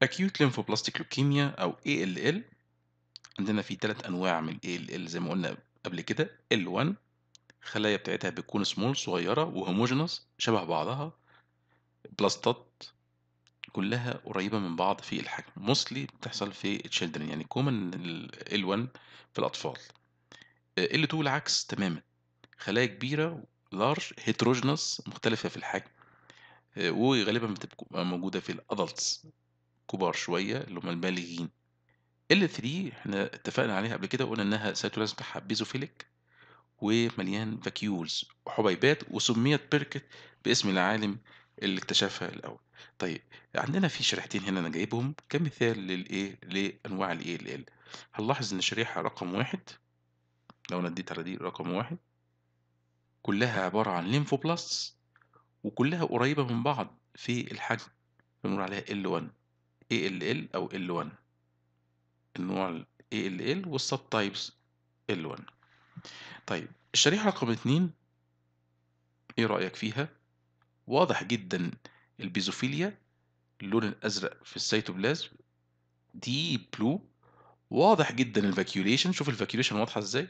acute lymphoblastic leukemia او ALL عندنا في ثلاث انواع من ALL زي ما قلنا قبل كده L1 خلايا بتاعتها بتكون سمول صغيرة وهوموجينوس شبه بعضها بلاستات كلها قريبة من بعض في الحجم mostly بتحصل في children يعني common L1 في الأطفال آه، L2 العكس تماما خلايا كبيرة لارج هيتروجينوس مختلفة في الحجم آه، وغالبا بتبقى موجودة في الأدلتس كبار شوية اللي هم البالغين L3 احنا اتفقنا عليها قبل كده وقلنا انها بتاعها بيزوفيليك ومليان فاكيولز وحبيبات وسميت بيركت باسم العالم اللي اكتشفها الاول طيب عندنا في شريحتين هنا انا جايبهم كمثال للايه لانواع الايه ال هنلاحظ ان الشريحه رقم واحد لو انا اديت على دي رقم واحد كلها عباره عن ليمفوبلاست وكلها قريبه من بعض في الحجم بنقول عليها ال 1 ALL أو L1 النوع ALL والسب تايبس L1 طيب الشريحة رقم اتنين ايه رأيك فيها؟ واضح جدا البيزوفيليا اللون الأزرق في السيتوبلازم دي بلو واضح جدا الفاكيوليشن شوف الفاكيوليشن واضحة ازاي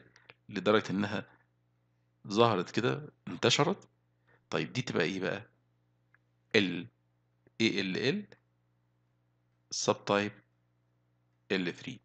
لدرجة انها ظهرت كده انتشرت طيب دي تبقى ايه بقى ال ALL السب تايب L3